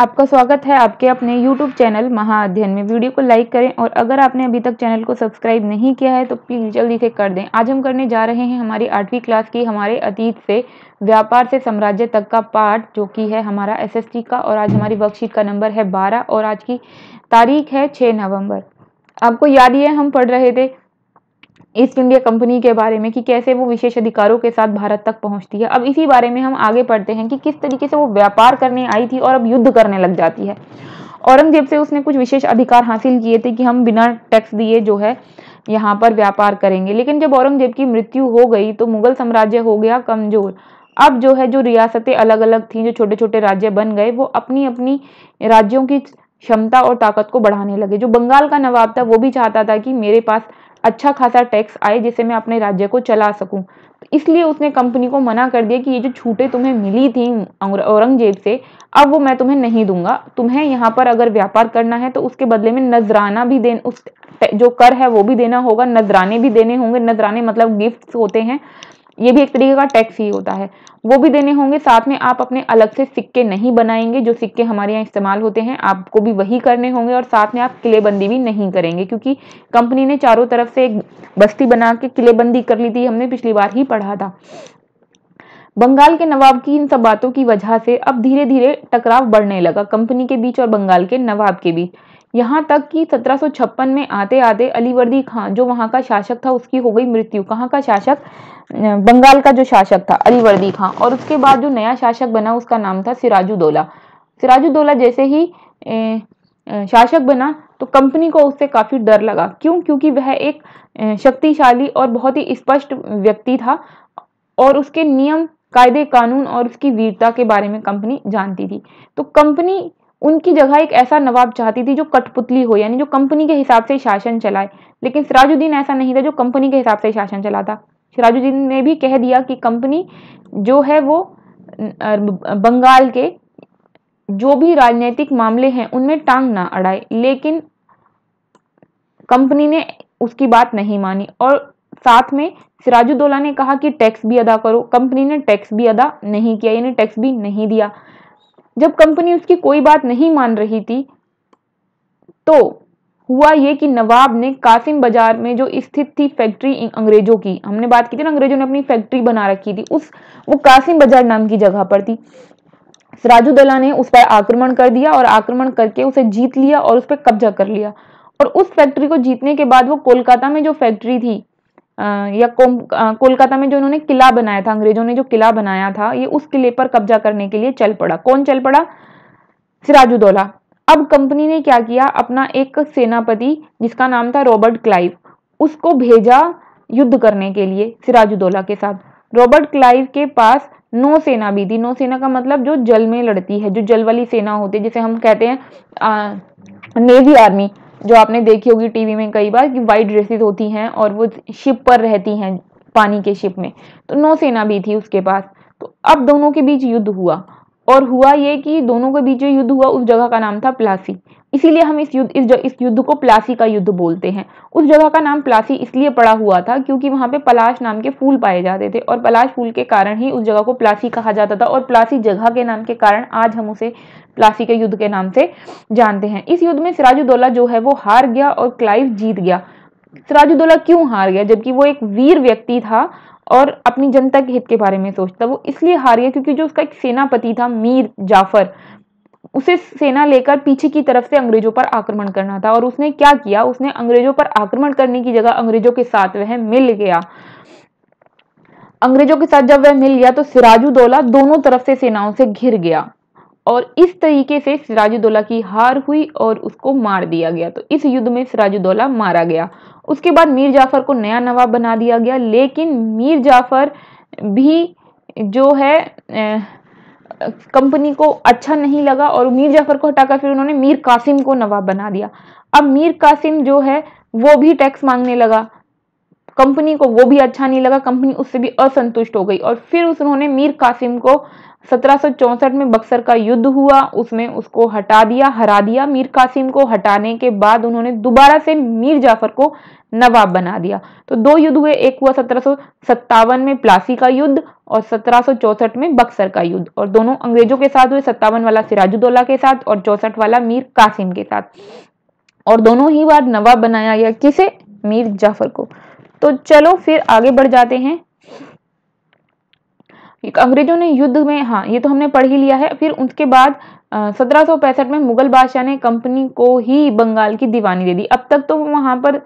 आपका स्वागत है आपके अपने YouTube चैनल महाअध्ययन में वीडियो को लाइक करें और अगर आपने अभी तक चैनल को सब्सक्राइब नहीं किया है तो प्लीज़ जल्दी से कर दें आज हम करने जा रहे हैं हमारी आठवीं क्लास की हमारे अतीत से व्यापार से साम्राज्य तक का पाठ जो कि है हमारा एस का और आज हमारी वर्कशीट का नंबर है बारह और आज की तारीख है छः नवम्बर आपको याद ही है हम पढ़ रहे थे ईस्ट इंडिया कंपनी के बारे में कि कैसे वो विशेष अधिकारों के साथ भारत तक पहुंचती है अब इसी बारे में हम आगे पढ़ते हैं कि किस तरीके से वो व्यापार करने आई थी और अब युद्ध करने लग जाती है औरंगजेब से उसने कुछ विशेष अधिकार हासिल किए थे कि हम बिना टैक्स दिए जो है यहाँ पर व्यापार करेंगे लेकिन जब औरंगजेब की मृत्यु हो गई तो मुगल साम्राज्य हो गया कमजोर अब जो है जो रियासतें अलग अलग थीं जो छोटे छोटे राज्य बन गए वो अपनी अपनी राज्यों की क्षमता और ताकत को बढ़ाने लगे जो बंगाल का नवाब था वो भी चाहता था कि मेरे पास अच्छा खासा टैक्स आए जिससे मैं अपने राज्य को चला सकूँ इसलिए उसने कंपनी को मना कर दिया कि ये जो छूटें तुम्हें मिली थी औरंगजेब से अब वो मैं तुम्हें नहीं दूंगा तुम्हें यहाँ पर अगर व्यापार करना है तो उसके बदले में नजराना भी देना उस जो कर है वो भी देना होगा नजराने भी देने होंगे नजराने मतलब गिफ्ट्स होते हैं ये भी एक तरीके का टैक्स ही होता है वो भी देने होंगे साथ में आप अपने अलग से सिक्के नहीं बनाएंगे जो सिक्के हमारे यहाँ इस्तेमाल होते हैं आपको भी वही करने होंगे और साथ में आप किलेबंदी भी नहीं करेंगे क्योंकि कंपनी ने चारों तरफ से एक बस्ती बना के किलेबंदी कर ली थी हमने पिछली बार ही पढ़ा था बंगाल के नवाब की इन सब बातों की वजह से अब धीरे धीरे टकराव बढ़ने लगा कंपनी के बीच और बंगाल के नवाब के बीच यहाँ तक कि 1756 में आते आते अलीवर्दी खां जो वहाँ का शासक था उसकी हो गई मृत्यु कहाँ का शासक बंगाल का जो शासक था अलीवर्दी खां और उसके बाद जो नया शासक बना उसका नाम था सिराजुद्दौला सिराजुद्दौला जैसे ही ए, शासक बना तो कंपनी को उससे काफ़ी डर लगा क्यों क्योंकि वह एक शक्तिशाली और बहुत ही स्पष्ट व्यक्ति था और उसके नियम कायदे कानून और उसकी वीरता के बारे में कंपनी जानती थी तो कंपनी उनकी जगह एक ऐसा नवाब चाहती थी जो कठपुतली हो यानी जो कंपनी के हिसाब से शासन चलाए लेकिन सिराजुद्दीन ऐसा नहीं था जो कंपनी के हिसाब से शासन चलाता सिराजुद्दीन ने भी कह दिया कि कंपनी जो है वो बंगाल के जो भी राजनीतिक मामले हैं उनमें टांग ना अड़ाए लेकिन कंपनी ने उसकी बात नहीं मानी और साथ में सिराजुद्दौला ने कहा कि टैक्स भी अदा करो कंपनी ने टैक्स भी अदा नहीं किया यानी टैक्स भी नहीं दिया जब कंपनी उसकी कोई बात नहीं मान रही थी तो हुआ ये कि नवाब ने कासिम बाजार में जो स्थित थी फैक्ट्री अंग्रेजों की हमने बात की थी ना अंग्रेजों ने अपनी फैक्ट्री बना रखी थी उस वो कासिम बाजार नाम की जगह पर थी सराजुद्दौला ने उस पर आक्रमण कर दिया और आक्रमण करके उसे जीत लिया और उस पर कब्जा कर लिया और उस फैक्ट्री को जीतने के बाद वो कोलकाता में जो फैक्ट्री थी आ, या कोलकाता में जो उन्होंने किला बनाया था अंग्रेजों ने जो किला बनाया था ये उस किले पर कब्जा करने के लिए चल पड़ा कौन चल पड़ा सिराजुद्दौला अब कंपनी ने क्या किया अपना एक सेनापति जिसका नाम था रॉबर्ट क्लाइव उसको भेजा युद्ध करने के लिए सिराजुद्दौला के साथ रॉबर्ट क्लाइव के पास सेना भी थी नौसेना का मतलब जो जल में लड़ती है जो जल वाली सेना होती है जिसे हम कहते हैं नेवी आर्मी जो आपने देखी होगी टीवी में कई बार कि वाइट ड्रेसेस होती हैं और वो शिप पर रहती हैं पानी के शिप में तो नौसेना भी थी उसके पास तो अब दोनों के बीच युद्ध हुआ और हुआ ये कि दोनों के बीच जो युद्ध हुआ उस जगह का नाम था प्लासी इसीलिए हम इस युद्ध इस, इस युद्ध को प्लासी का युद्ध बोलते हैं उस जगह का नाम प्लासी इसलिए पड़ा हुआ था क्योंकि वहाँ पे पलाश नाम के फूल पाए जाते थे और पलाश फूल के कारण ही उस जगह को प्लासी कहा जाता था और प्लासी जगह के नाम के कारण आज हम उसे प्लासी के युद्ध के नाम से जानते हैं इस युद्ध में सिराजुद्दौला जो है वो हार गया और क्लाइव जीत गया सिराजुद्दौला क्यों हार गया जबकि वो एक वीर व्यक्ति था और अपनी जनता के हित के बारे में सोचता वो इसलिए हार गया क्योंकि जो उसका एक सेनापति था मीर जाफर उसे सेना लेकर पीछे की तरफ से अंग्रेजों पर आक्रमण करना था और उसने क्या किया उसने अंग्रेजों पर आक्रमण करने की जगह अंग्रेजों के साथ वह मिल गया अंग्रेजों के साथ जब वह मिल गया तो सिराजुद्दौला दोनों तरफ से सेनाओं से घिर गया और इस तरीके से सिराजुद्दौला की हार हुई और उसको मार दिया गया तो इस युद्ध में सिराजुद्दौला मारा गया उसके बाद मीर जाफ़र को नया नवाब बना दिया गया लेकिन मीर जाफ़र भी जो है कंपनी को अच्छा नहीं लगा और मीर जाफ़र को हटाकर फिर उन्होंने मीर कासिम को नवाब बना दिया अब मीर कासिम जो है वो भी टैक्स मांगने लगा कंपनी को वो भी अच्छा नहीं लगा कंपनी उससे भी असंतुष्ट हो गई और फिर उस उन्होंने मीर कासिम को सत्रह में बक्सर का युद्ध हुआ उसमें उसको हटा दिया हरा दिया मीर कासिम को हटाने के बाद उन्होंने दोबारा से मीर जाफर को नवाब बना दिया तो दो युद्ध हुए एक हुआ सत्रह में प्लासी का युद्ध और सत्रह में बक्सर का युद्ध और दोनों अंग्रेजों के साथ हुए सत्तावन वाला सिराजुद्दौला के साथ और चौसठ वाला मीर कासिम के साथ और दोनों ही बार नवाब बनाया गया किसे मीर जाफर को तो चलो फिर आगे बढ़ जाते हैं अंग्रेजों ने युद्ध में हाँ ये तो हमने पढ़ ही लिया है फिर उसके बाद सत्रह में मुगल बादशाह ने कंपनी को ही बंगाल की दीवानी दे दी अब तक तो वहां पर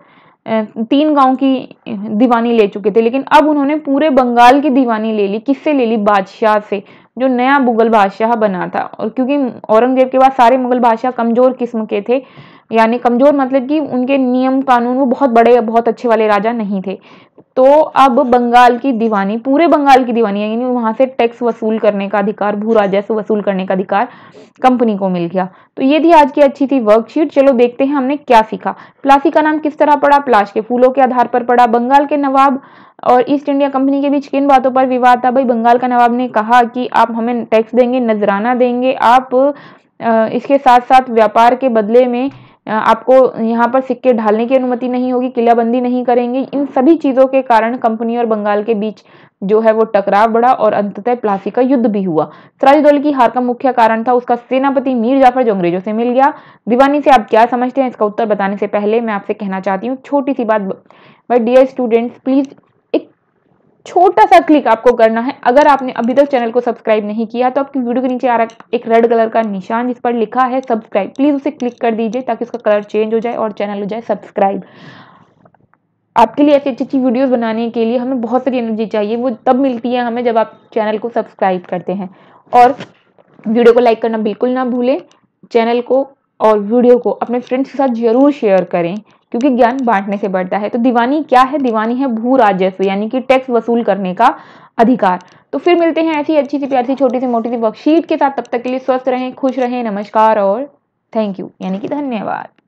तीन गांव की दीवानी ले चुके थे लेकिन अब उन्होंने पूरे बंगाल की दीवानी ले ली किससे ले ली बादशाह से जो नया मुगल बादशाह बना था और क्योंकि औरंगजेब के बाद सारे मुगल बादशाह कमजोर किस्म के थे यानी कमज़ोर मतलब कि उनके नियम कानून वो बहुत बड़े बहुत अच्छे वाले राजा नहीं थे तो अब बंगाल की दीवानी पूरे बंगाल की दीवानी यानी वहाँ से टैक्स वसूल करने का अधिकार भू राजा से वसूल करने का अधिकार कंपनी को मिल गया तो ये थी आज की अच्छी थी वर्कशीट चलो देखते हैं हमने क्या सीखा प्लासी का नाम किस तरह पड़ा प्लाश के फूलों के आधार पर पड़ा बंगाल के नवाब और ईस्ट इंडिया कंपनी के बीच किन बातों पर विवाद था भाई बंगाल का नवाब ने कहा कि आप हमें टैक्स देंगे नजराना देंगे आप इसके साथ साथ व्यापार के बदले में आपको यहाँ पर सिक्के ढालने की अनुमति नहीं होगी किलाबंदी नहीं करेंगे इन सभी चीज़ों के कारण कंपनी और बंगाल के बीच जो है वो टकराव बढ़ा और अंततः प्लासी का युद्ध भी हुआ सराज दौल की हार का मुख्य कारण था उसका सेनापति मीर जाफर जो अंग्रेजों से मिल गया दीवानी से आप क्या समझते हैं इसका उत्तर बताने से पहले मैं आपसे कहना चाहती हूँ छोटी सी बात बट डियर स्टूडेंट्स प्लीज़ छोटा सा क्लिक आपको करना है अगर आपने अभी तक चैनल को सब्सक्राइब नहीं किया तो आपकी वीडियो के नीचे आ रहा एक रेड कलर का निशान जिस पर लिखा है सब्सक्राइब प्लीज़ उसे क्लिक कर दीजिए ताकि उसका कलर चेंज हो जाए और चैनल हो जाए सब्सक्राइब आपके लिए ऐसी अच्छी अच्छी वीडियोज़ बनाने के लिए हमें बहुत सारी एनर्जी चाहिए वो तब मिलती है हमें जब आप चैनल को सब्सक्राइब करते हैं और वीडियो को लाइक करना बिल्कुल ना भूलें चैनल को और वीडियो को अपने फ्रेंड्स के साथ जरूर शेयर करें क्योंकि ज्ञान बांटने से बढ़ता है तो दीवानी क्या है दीवानी है भू राजस्व यानी कि टैक्स वसूल करने का अधिकार तो फिर मिलते हैं ऐसी अच्छी सी प्यारी छोटी सी मोटी सी वर्कशीट के साथ तब तक के लिए स्वस्थ रहें खुश रहें नमस्कार और थैंक यू यानी कि धन्यवाद